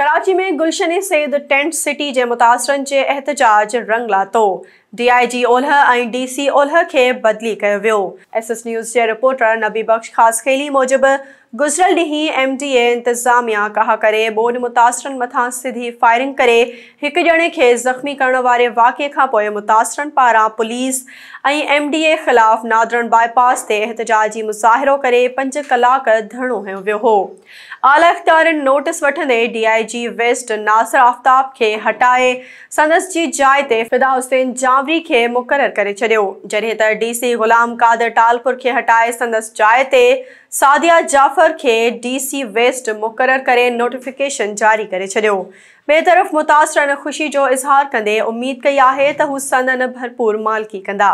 कराची में गुलशन Syed tent city के मुतासरन के एहतजाज रंग लाथो डीआईजी ओलह ऐं डीसी ओलह के बदली कयो वियो एस एस न्यूज़ के रिपोर्टर नबी बख़्श ख़ासि खेली मूजिबि गुज़िरियल ॾींहुं एम डी ए इंतज़ामिया कहा करे ॿोॾि मुतासिरनि मथां सिधी फायरिंग करे एक जणे के ज़ख़्मी करण वारे वाक़े खां पोइ मुतासिरनि पुलिस एम डी ए खिलाफ़ नादरन बाईपास ते एहतजाजी मुज़ाहिरो कर पंज कलाक धरणो हयो हो आला इख़्तियारनि नोटिस वे D I G west Nasir Aftab के हटाए संदस की जाइ फिदा हुसैन जाम आवरी खे मुक़ररु करे छॾियो त डीसी ग़ुलाम कादर टालपुर के हटाए संदस जाइ ते सादिया जाफ़र खे डीसी वेस्ट मुकर करे नोटिफिकेशन जारी करे छॾियो तरफ़ मुतासिरनि ख़ुशी जो इज़हार कंदे उम्मीद कई है त संदन भरपूर मालकी कंदा